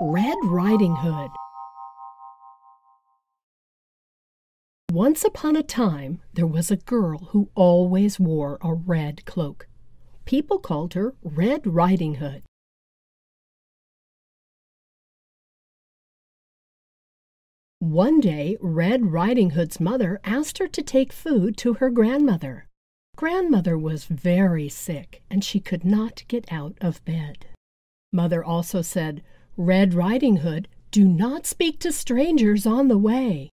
Red Riding Hood Once upon a time, there was a girl who always wore a red cloak. People called her Red Riding Hood. One day, Red Riding Hood's mother asked her to take food to her grandmother. Grandmother was very sick, and she could not get out of bed. Mother also said, Red Riding Hood, do not speak to strangers on the way.